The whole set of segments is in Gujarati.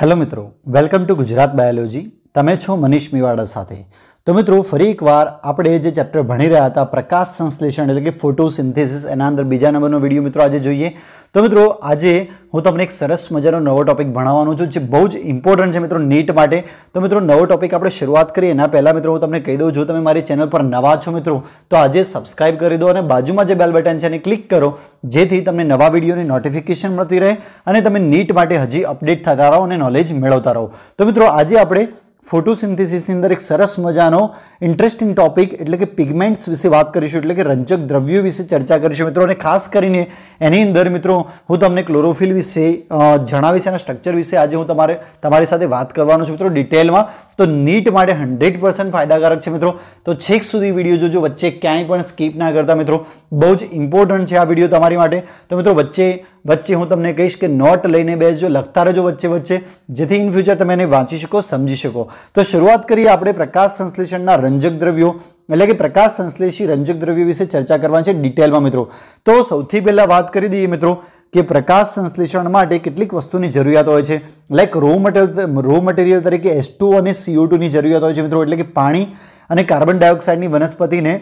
હેલો મિત્રો વેલકમ ટુ ગુજરાત બાયોલોજી તમે છો મનીષ મીવાડા સાથે તો મિત્રો ફરી એકવાર આપણે જે ચેપ્ટર ભણી રહ્યા હતા પ્રકાશ સંશ્લેષણ એટલે કે ફોટોસિન્થેસિસ એના અંદર બીજા નંબરનો વિડીયો મિત્રો આજે જોઈએ તો મિત્રો આજે હું તમને એક સરસ મજાનો નવો ટોપિક ભણાવવાનો છું જે બહુ જ ઇમ્પોર્ટન્ટ છે મિત્રો નીટ માટે તો મિત્રો નવો ટોપિક આપણે શરૂઆત કરીએ એના પહેલાં મિત્રો હું તમને કહી દઉં જો તમે મારી ચેનલ પર નવા છો મિત્રો તો આજે સબસ્ક્રાઇબ કરી દો અને બાજુમાં જે બેલ બટન છે એને ક્લિક કરો જેથી તમને નવા વિડીયોની નોટિફિકેશન મળતી રહે અને તમે નીટ માટે હજી અપડેટ થતા રહો અને નોલેજ મેળવતા રહો તો મિત્રો આજે આપણે ફોટોસિન્થેસિસની અંદર એક સરસ મજાનો ઇન્ટરેસ્ટિંગ ટોપિક એટલે કે પિગમેન્ટ્સ વિશે વાત કરીશું એટલે કે રંજક દ્રવ્યો વિશે ચર્ચા કરીશું મિત્રો અને ખાસ કરીને એની અંદર મિત્રો હું તમને ક્લોરોફિલ વિશે જણાવીશ એના સ્ટ્રક્ચર વિશે આજે હું તમારે તમારી સાથે વાત કરવાનો છું મિત્રો ડિટેલમાં તો નીટ માટે હંડ્રેડ પર્સન્ટ ફાયદાકારક છે મિત્રો તો છેક સુધી વિડીયો જોજો વચ્ચે ક્યાંય પણ સ્કીપ ના કરતા મિત્રો બહુ જ ઇમ્પોર્ટન્ટ છે આ વિડીયો તમારી માટે તો મિત્રો વચ્ચે વચ્ચે હું તમને કહીશ કે નોટ લઈને બેસજો લખતા રહેજો વચ્ચે વચ્ચે જેથી ઇન ફ્યુચર તમે એને વાંચી શકો સમજી શકો તો શરૂઆત કરીએ આપણે પ્રકાશ સંશ્લેષણના રંજક દ્રવ્યો એટલે કે પ્રકાશ સંશ્લેષી રંજક દ્રવ્યો વિશે ચર્ચા કરવાની છે ડિટેલમાં મિત્રો તો સૌથી પહેલાં વાત કરી દઈએ મિત્રો કે પ્રકાશ સંશ્લેષણ માટે કેટલીક વસ્તુની જરૂરિયાત હોય છે like raw material raw material તરીકે એસ ટુ અને સીઓ ટુની જરૂરિયાત હોય છે મિત્રો એટલે કે પાણી અને કાર્બન ડાયોક્સાઇડની વનસ્પતિને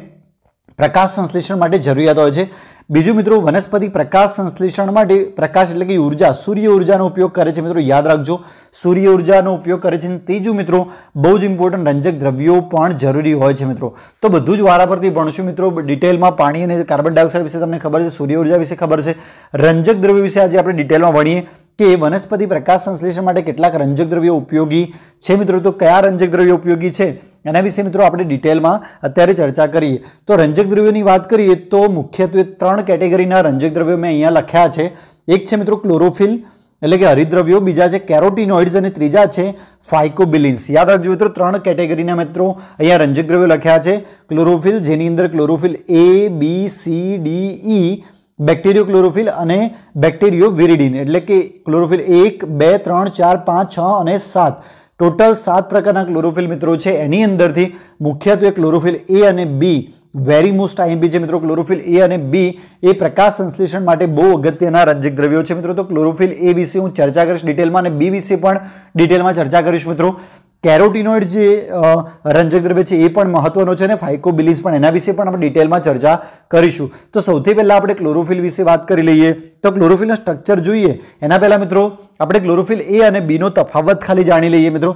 પ્રકાશ સંશ્લેષણ માટે જરૂરિયાત હોય છે બીજું મિત્રો વનસ્પતિ પ્રકાશ સંશ્લેષણ માટે પ્રકાશ એટલે કે ઉર્જા સૂર્ય ઉર્જાનો ઉપયોગ કરે છે મિત્રો યાદ રાખજો સૂર્ય ઉર્જાનો ઉપયોગ કરે છે અને ત્રીજું મિત્રો બહુ જ ઇમ્પોર્ટન્ટ રંજક દ્રવ્યો પણ જરૂરી હોય છે મિત્રો તો બધું જ વારા પરથી ભણશું મિત્રો ડિટેલમાં પાણી અને કાર્બન ડાયોક્સાઇડ વિશે તમને ખબર છે સૂર્ય ઉર્જા વિશે ખબર છે રંજક દ્રવ્ય વિશે આજે આપણે ડિટેલમાં ભણીએ કે વનસ્પતિ પ્રકાશ સંશ્લેષણ માટે કેટલાક રંજક દ્રવ્યો ઉપયોગી છે મિત્રો તો કયા રંજક દ્રવ્યો ઉપયોગી છે એના વિશે મિત્રો આપણે ડિટેલમાં અત્યારે ચર્ચા કરીએ તો રંજક દ્રવ્યોની વાત કરીએ તો મુખ્યત્વે ત્રણ કેટેગરીના રંજક દ્રવ્યો મેં અહીંયા લખ્યા છે એક છે મિત્રો ક્લોરોફિલ એટલે કે હરિદ્રવ્યો બીજા છે કેરોટીનોઇડ્સ અને ત્રીજા છે ફાઇકોબિલિન્સ યાદ રાખજો મિત્રો ત્રણ કેટેગરીના મિત્રો અહીંયા રંજક દ્રવ્યો લખ્યા છે ક્લોરોફિલ જેની અંદર chlorophyll A B C D E e, bacterio chlorophyll અને બેક્ટેરિયો વિરિડિન એટલે કે ક્લોરોફિલ એક બે ત્રણ ચાર પાંચ છ અને સાત ટોટલ સાત પ્રકારના ક્લોરોફિલ મિત્રો છે એની અંદરથી મુખ્યત્વે ક્લોરોફિલ એ અને બી વેરી મોસ્ટ આઈએમપી જે મિત્રો ક્લોરોફિલ એ અને બી એ પ્રકાશ સંશ્લેષણ માટે બહુ અગત્યના રંજક દ્રવ્યો છે મિત્રો તો ક્લોરોફિલ એ વિશે હું ચર્ચા કરીશ ડિટેલમાં અને બી વિશે પણ ડિટેલમાં ચર્ચા કરીશ મિત્રો કેરોટીનોઇડ જે રંજક દ્રવ્ય છે એ પણ મહત્વનો છે અને ફાઇકોબિલીઝ પણ એના વિશે પણ આપણે ડિટેલમાં ચર્ચા કરીશું તો સૌથી પહેલાં આપણે ક્લોરોફિલ વિશે વાત કરી લઈએ તો ક્લોરોફિલનું સ્ટ્રક્ચર જોઈએ એના પહેલાં મિત્રો આપણે ક્લોરોફિલ એ અને બીનો તફાવત ખાલી જાણી લઈએ મિત્રો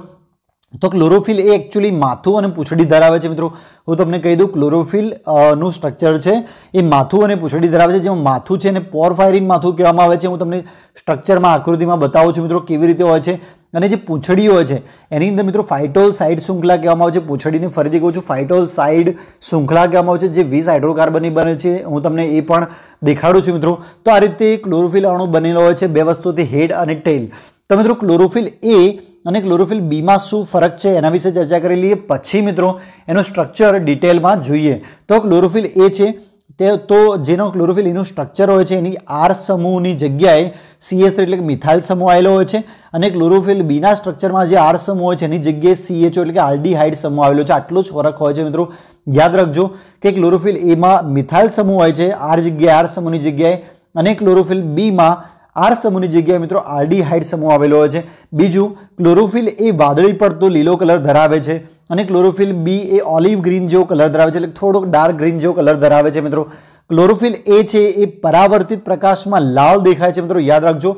તો ક્લોરોફિલ એ એકચ્યુઅલી માથું અને પૂંછડી ધરાવે છે મિત્રો હું તમને કહી દઉં ક્લોરોફિલનું સ્ટ્રક્ચર છે એ માથું અને પૂંછડી ધરાવે છે જેમાં માથું છે એને પોરફાયરિન માથું કહેવામાં આવે છે હું તમને સ્ટ્રક્ચરમાં આકૃતિમાં બતાવું છું મિત્રો કેવી રીતે હોય છે અને જે પૂંછડીઓ છે એની અંદર મિત્રો ફાઇટોલ સાઇડ શૃંખલા કહેવામાં આવે છે પૂંછડીની ફરીથી કહું છું ફાઇટોલ સાઇડ શૃંખલા કહેવામાં આવે છે જે વીસ હાઇડ્રોકાર્બનની બને છે હું તમને એ પણ દેખાડું છું મિત્રો તો આ રીતે ક્લોરોફિલ અણુ બનેલો હોય છે બે વસ્તુથી હેડ અને ટેલ તો મિત્રો ક્લોરોફિલ એ અને ક્લોરોફિલ બીમાં શું ફરક છે એના વિશે ચર્ચા કરી લઈએ પછી મિત્રો એનું સ્ટ્રક્ચર ડિટેલમાં જોઈએ તો ક્લોરોફિલ એ છે તે તો જેનો ક્લોરોફિલ એનું સ્ટ્રક્ચર હોય છે એની આર સમૂહની જગ્યાએ સીએચ એટલે કે મિથાઇલ સમૂહ આવેલો હોય છે અને ક્લોરોફિલ બીના સ્ટ્રક્ચરમાં જે આર સમૂહ હોય છે એની જગ્યાએ સી સીએચઓ એટલે કે આલ્ડીહાઇડ સમૂહ આવેલો છે આટલો જ ફરક હોય છે મિત્રો યાદ રાખજો કે ક્લોરોફિલ એમાં મિથાઇલ સમૂહ હોય છે આર જગ્યાએ આર સમૂહની જગ્યાએ અને ક્લોરોફિલ બીમાં આર સમૂહની જગ્યાએ મિત્રો આર્ડીહાઇડ સમૂહ આવેલો હોય છે બીજું ક્લોરોફિલ એ વાદળી પડતો લીલો કલર ધરાવે છે અને ક્લોરોફિલ બી એ ઓલિવ ગ્રીન જેવો કલર ધરાવે છે એટલે થોડોક ડાર્ક ગ્રીન જેવો કલર ધરાવે છે મિત્રો ક્લોરોફિલ એ છે એ પરાવર્તિત પ્રકાશમાં લાલ દેખાય છે મિત્રો યાદ રાખજો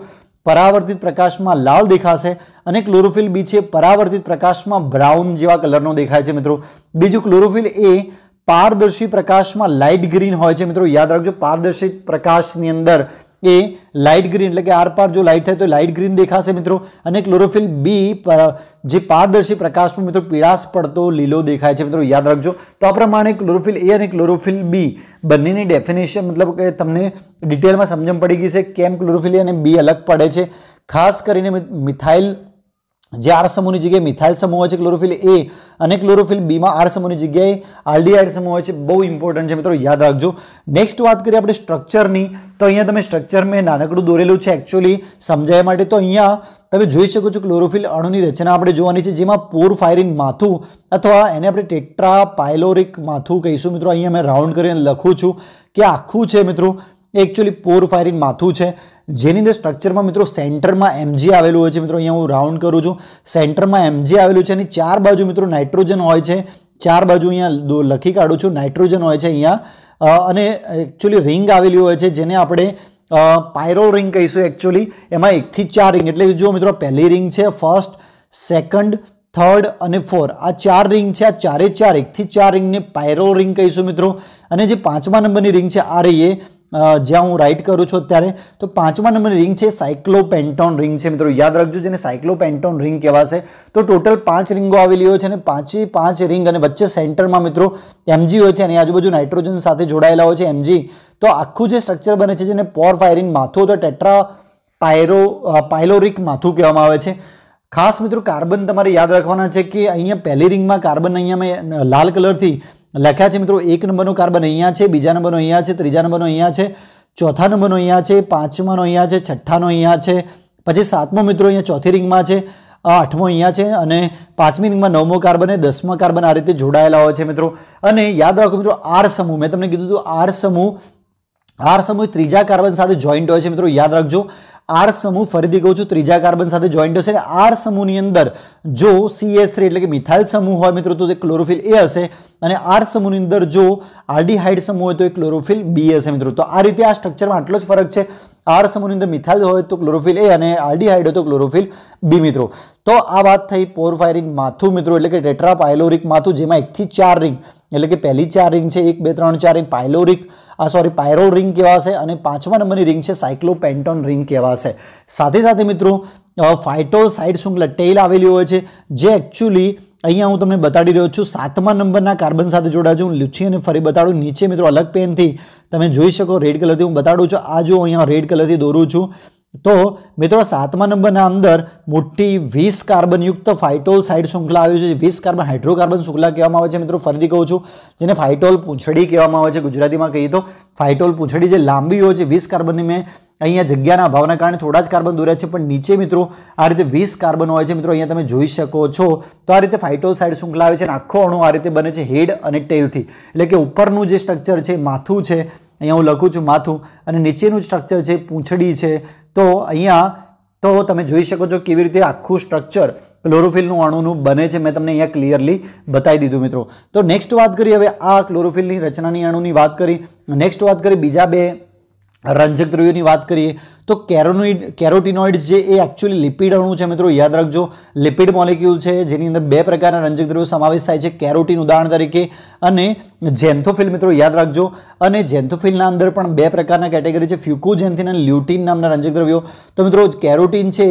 પરાવર્તિત પ્રકાશમાં લાલ દેખાશે અને ક્લોરોફિલ બી છે પરાવર્તિત પ્રકાશમાં બ્રાઉન જેવા કલરનો દેખાય છે મિત્રો બીજું ક્લોરોફિલ એ પારદર્શી પ્રકાશમાં લાઇટ ગ્રીન હોય છે મિત્રો યાદ રાખજો પારદર્શી પ્રકાશની અંદર એ લાઇટ ગ્રીન એટલે કે આરપાર જો લાઇટ થાય તો લાઇટ ગ્રીન દેખાશે મિત્રો અને ક્લોરોફિલ બી જે પારદર્શી પ્રકાશમાં મિત્રો પીળાશ પડતો લીલો દેખાય છે મિત્રો યાદ રાખજો તો આ પ્રમાણે ક્લોરોફિલ એ અને ક્લોરોફિલ બી બંનેની ડેફિનેશન મતલબ કે તમને ડિટેલમાં સમજણ પડી ગઈ છે કેમ ક્લોરોફિલ એ અને બી અલગ પડે છે ખાસ કરીને મિથાઇલ જે આર સમૂહની જગ્યાએ મિથાઇલ સમૂહ હોય છે ક્લોરોફિલ એ અને ક્લોરોફિલ બીમાં આર સમૂહની જગ્યાએ આલ્ડીઆઈડ સમૂહ હોય છે બહુ ઇમ્પોર્ટન્ટ છે મિત્રો યાદ રાખજો નેક્સ્ટ વાત કરીએ આપણે સ્ટ્રક્ચરની તો અહીંયા તમે સ્ટ્રક્ચર મેં નાનકડું દોરેલું છે એકચ્યુઅલી સમજાય માટે તો અહીંયા તમે જોઈ શકો છો ક્લોરોફિલ અણુની રચના આપણે જોવાની છે જેમાં પોર ફાયરિંગ માથું અથવા એને આપણે ટેટ્રા પાયલોરિક માથું કહીશું મિત્રો અહીંયા મેં રાઉન્ડ કરીને લખું છું કે આખું છે મિત્રો એકચ્યુઅલી પોર ફાયરિંગ માથું છે જેની અંદર સ્ટ્રક્ચરમાં મિત્રો સેન્ટરમાં એમજી આવેલું હોય છે મિત્રો અહીંયા હું રાઉન્ડ કરું છું સેન્ટરમાં એમજી આવેલું છે અને ચાર બાજુ મિત્રો નાઇટ્રોજન હોય છે ચાર બાજુ અહીંયા લખી કાઢું છું નાઇટ્રોજન હોય છે અહીંયા અને એકચ્યુઅલી રિંગ આવેલી હોય છે જેને આપણે પાયરો રિંગ કહીશું એકચ્યુઅલી એમાં એકથી ચાર રિંગ એટલે જો મિત્રો પહેલી રિંગ છે ફર્સ્ટ સેકન્ડ થર્ડ અને ફોર આ ચાર રિંગ છે આ ચારે ચાર એકથી ચાર રિંગને પાયરો રિંગ કહીશું મિત્રો અને જે પાંચમા નંબરની રિંગ છે આ રહી એ જ્યાં હું રાઇટ કરું છું અત્યારે તો પાંચમા નંબરની રિંગ છે સાયક્લોપેન્ટોન રિંગ છે મિત્રો યાદ રાખજો જેને સાયક્લોપેન્ટોન રિંગ કહેવાશે તો ટોટલ પાંચ રિંગો આવેલી હોય છે અને પાંચે પાંચ રિંગ અને વચ્ચે સેન્ટરમાં મિત્રો એમજી હોય છે અને આજુબાજુ નાઇટ્રોજન સાથે જોડાયેલા હોય છે એમજી તો આખું જે સ્ટ્રક્ચર બને છે જેને પોર પોરફાયરિન માથું તો ટેટ્રા પાયરો પાયલોરિક માથું કહેવામાં આવે છે ખાસ મિત્રો કાર્બન તમારે યાદ રાખવાના છે કે અહીંયા પહેલી રિંગમાં કાર્બન અહીંયા મેં લાલ કલરથી લખ્યા છે મિત્રો એક નંબરનો કાર્બન અહીંયા છે બીજા નંબરનો અહીંયા છે ત્રીજા નંબરનો અહીંયા છે ચોથા નંબરનો અહીંયા છે પાંચમાનો અહીંયા છે છઠ્ઠાનો અહીંયા છે પછી સાતમો મિત્રો અહીંયા ચોથી રિંગમાં છે આઠમો અહીંયા છે અને પાંચમી રિંગમાં નવમો કાર્બન અને દસમો કાર્બન આ રીતે જોડાયેલા હોય છે મિત્રો અને યાદ રાખો મિત્રો આર સમૂહ મેં તમને કીધું હતું આર સમૂહ આર સમૂહ ત્રીજા કાર્બન સાથે જોઈન્ટ હોય છે મિત્રો યાદ રાખજો આર સમૂહ ફરીથી કહું છું ત્રીજા કાર્બન સાથે જોઈન્ટ હશે અને આર સમૂહની અંદર જો સીએસ થ્રી એટલે કે મિથાઇલ સમૂહ હોય મિત્રો તો તે ક્લોરોફિલ એ હશે અને આર સમૂહની અંદર જો આર્ડીહાઇડ સમૂહ હોય તો એ ક્લોરોફિલ બી હશે મિત્રો તો આ રીતે આ સ્ટ્રક્ચરમાં આટલો જ ફરક છે આર સમૂહની અંદર મિથાઇલ હોય તો ક્લોરોફિલ એ અને આર્ડીહાઇડ હોય તો ક્લોરોફિલ બી મિત્રો તો આ વાત થઈ પોરફાયરિંગ માથું મિત્રો એટલે કે ટેટ્રાપાયલોરિક માથું જેમાં એકથી ચાર રિંગ એટલે કે પહેલી ચાર રિંગ છે એક બે ત્રણ ચાર રિંગ પાયલોરિક આ સોરી પાયરો રિંગ કહેવાશે અને પાંચમા નંબરની રિંગ છે સાયક્લોપેન્ટોન રિંગ કહેવાશે સાથે સાથે મિત્રો ફાઇટોલ સાઇડ શુંગલા ટેલ આવેલી હોય છે જે એકચ્યુઅલી અહીંયા હું તમને બતાડી રહ્યો છું સાતમા નંબરના કાર્બન સાથે જોડાજો હું લૂછી અને ફરી બતાડું નીચે મિત્રો અલગ પેનથી તમે જોઈ શકો રેડ કલરથી હું બતાડું છું આ જો અહીંયા રેડ કલરથી દોરું છું તો મિત્રો સાતમા નંબરના અંદર મોટી વીસ કાર્બનયુક્ત ફાઇટોલ સાઇડ શૃંખલા આવેલી છે જે વીસ કાર્બન હાઇડ્રોકાર્બન શૃંખલા કહેવામાં આવે છે મિત્રો ફરીથી કહું છું જેને ફાઇટોલ પૂંછડી કહેવામાં આવે છે ગુજરાતીમાં કહીએ તો ફાઇટોલ પૂંછડી જે લાંબી હોય છે વીસ કાર્બનની મેં અહીંયા જગ્યાના અભાવના કારણે થોડા જ કાર્બન દોર્યા છે પણ નીચે મિત્રો આ રીતે વીસ કાર્બન હોય છે મિત્રો અહીંયા તમે જોઈ શકો છો તો આ રીતે ફાઇટોલ સાઇડ શૃંખલા આવે છે અને આખો અણુ આ રીતે બને છે હેડ અને ટેલથી એટલે કે ઉપરનું જે સ્ટ્રક્ચર છે માથું છે અહીંયા હું લખું છું માથું અને નીચેનું સ્ટ્રક્ચર છે પૂંછડી છે તો અહીંયા તો તમે જોઈ શકો છો કેવી રીતે આખું સ્ટ્રક્ચર ક્લોરોફિલનું અણુનું બને છે મેં તમને અહીંયા ક્લિયરલી બતાવી દીધું મિત્રો તો નેક્સ્ટ વાત કરી હવે આ ક્લોરોફિલની રચનાની અણુની વાત કરી નેક્સ્ટ વાત કરી બીજા બે રંજક દ્રવ્યોની વાત કરીએ તો કેરોનોઇડ કેરોટીનોઇડ્સ જે એ એકચ્યુઅલી લિપિડ અણુ છે મિત્રો યાદ રાખજો લિપિડ મોલેક્યુલ છે જેની અંદર બે પ્રકારના રંજક દ્રવ્યો સમાવેશ થાય છે કેરોટીન ઉદાહરણ તરીકે અને જેન્થોફિલ મિત્રો યાદ રાખજો અને જેન્થોફિલના અંદર પણ બે પ્રકારના કેટેગરી છે ફ્યુકોજેન્થિન અને લ્યુટીન નામના રંજક દ્રવ્યો તો મિત્રો કેરોટીન છે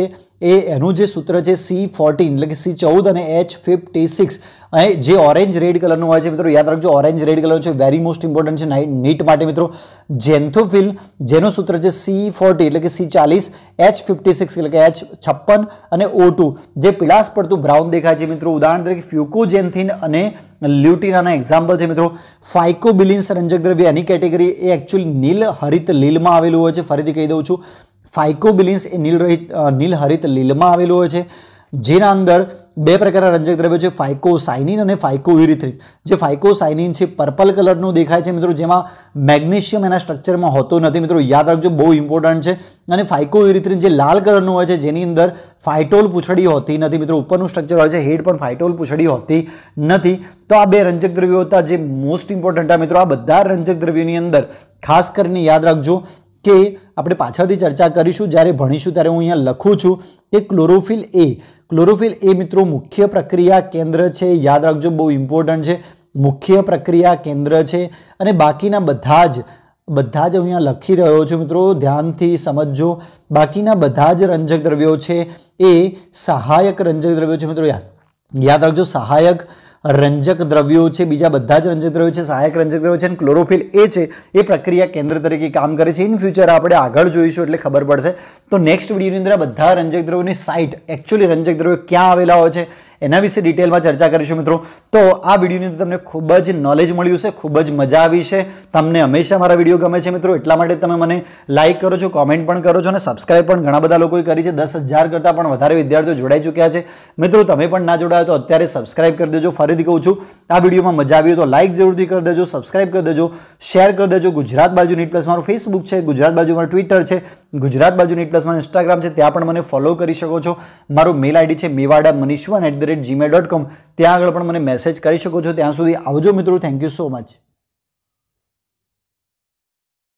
એ એનું જે સૂત્ર છે સી ફોર્ટીન એટલે કે સી ચૌદ અને એચ ફિફ્ટી સિક્સ અહીં જે ઓરેન્જ રેડ કલરનું હોય છે મિત્રો યાદ રાખજો ઓરેન્જ રેડ કલર છે વેરી મોસ્ટ ઇમ્પોર્ટન્ટ છે નીટ માટે મિત્રો જેન્થોફિલ જેનું સૂત્ર છે સી ફોર્ટી એટલે કે સી ચાલીસ એચ ફિફ્ટી સિક્સ એટલે કે એચ છપ્પન અને ઓ જે પિલાસ પડતું બ્રાઉન દેખાય છે મિત્રો ઉદાહરણ તરીકે ફ્યુકોજેન્થિન અને લ્યુટિનાના એક્ઝામ્પલ છે મિત્રો ફાઇકોબિલિન રંજક દ્રવ્ય એની કેટેગરી એ એકચ્યુઅલી નીલ હરિત લીલમાં આવેલું હોય છે ફરીથી કહી દઉં છું ફાઇકોબિલિન્સ એ નીલરહિત નીલહરિત લીલમાં આવેલું હોય છે જેના અંદર બે પ્રકારના રંજક દ્રવ્યો છે ફાઇકો સાઇનિન અને ફાઇકો ફાઇકોયુરિથ્રિન જે ફાઇકો સાઇનિન છે પર્પલ કલરનું દેખાય છે મિત્રો જેમાં મેગ્નેશિયમ એના સ્ટ્રક્ચરમાં હોતો નથી મિત્રો યાદ રાખજો બહુ ઇમ્પોર્ટન્ટ છે અને ફાઇકો ફાઇકોયુરિથ્રિન જે લાલ કલરનું હોય છે જેની અંદર ફાઇટોલ પૂછડી હોતી નથી મિત્રો ઉપરનું સ્ટ્રક્ચર હોય છે હેડ પણ ફાઇટોલ પૂછડી હોતી નથી તો આ બે રંજક દ્રવ્યો હતા જે મોસ્ટ ઇમ્પોર્ટન્ટ હતા મિત્રો આ બધા રંજક દ્રવ્યોની અંદર ખાસ કરીને યાદ રાખજો કે આપણે પાછળથી ચર્ચા કરીશું જ્યારે ભણીશું ત્યારે હું અહીંયા લખું છું કે ક્લોરોફિલ એ ક્લોરોફિલ એ મિત્રો મુખ્ય પ્રક્રિયા કેન્દ્ર છે યાદ રાખજો બહુ ઇમ્પોર્ટન્ટ છે મુખ્ય પ્રક્રિયા કેન્દ્ર છે અને બાકીના બધા જ બધા જ હું અહીંયા લખી રહ્યો છું મિત્રો ધ્યાનથી સમજો બાકીના બધા જ રંજક દ્રવ્યો છે એ સહાયક રંજક દ્રવ્યો છે મિત્રો યાદ યાદ રાખજો સહાયક રંજક દ્રવ્યો છે બીજા બધા જ રંજક દ્રવ્યો છે સહાયક રંજક દ્રવ્યો છે અને ક્લોરોફિલ એ છે એ પ્રક્રિયા કેન્દ્ર તરીકે કામ કરે છે ઇન ફ્યુચર આપણે આગળ જોઈશું એટલે ખબર પડશે તો નેક્સ્ટ વિડીયોની અંદર બધા રંજક દ્રવ્યોની સાઇટ એકચ્યુઅલી રંજક દ્રવ્યો ક્યાં આવેલા હોય છે એના વિશે ડિટેલમાં ચર્ચા કરીશું મિત્રો તો આ વિડીયોની અંદર તમને ખૂબ જ નોલેજ મળ્યું છે ખૂબ જ મજા આવી છે તમને હંમેશા મારા વિડીયો ગમે છે મિત્રો એટલા માટે તમે મને લાઇક કરો છો કોમેન્ટ પણ કરો છો અને સબસ્ક્રાઇબ પણ ઘણા બધા લોકોએ કરી છે દસ હજાર કરતાં પણ વધારે વિદ્યાર્થીઓ જોડાઈ ચૂક્યા છે મિત્રો તમે પણ ના જોડાયો તો અત્યારે સબસ્ક્રાઇબ કરી દેજો ફરીથી કહું છું આ વિડીયોમાં મજા આવી તો લાઇક જરૂરથી કરી દેજો સબસ્ક્રાઇબ કરી દેજો શેર કરી દેજો ગુજરાત બાજુ નીટ પ્લસ મારું ફેસબુક છે ગુજરાત બાજુ મારું ટ્વિટર છે ગુજરાત બાજુની એટ પ્લસમાં ઇન્સ્ટાગ્રામ છે ત્યાં પણ મને ફોલો કરી શકો છો મારું મેલ આઈડી છે Mewada Manish one at the rate gmail dot com ત્યાં આગળ પણ મને મેસેજ કરી શકો છો ત્યાં સુધી આવજો મિત્રો થેન્ક યુ સો મચ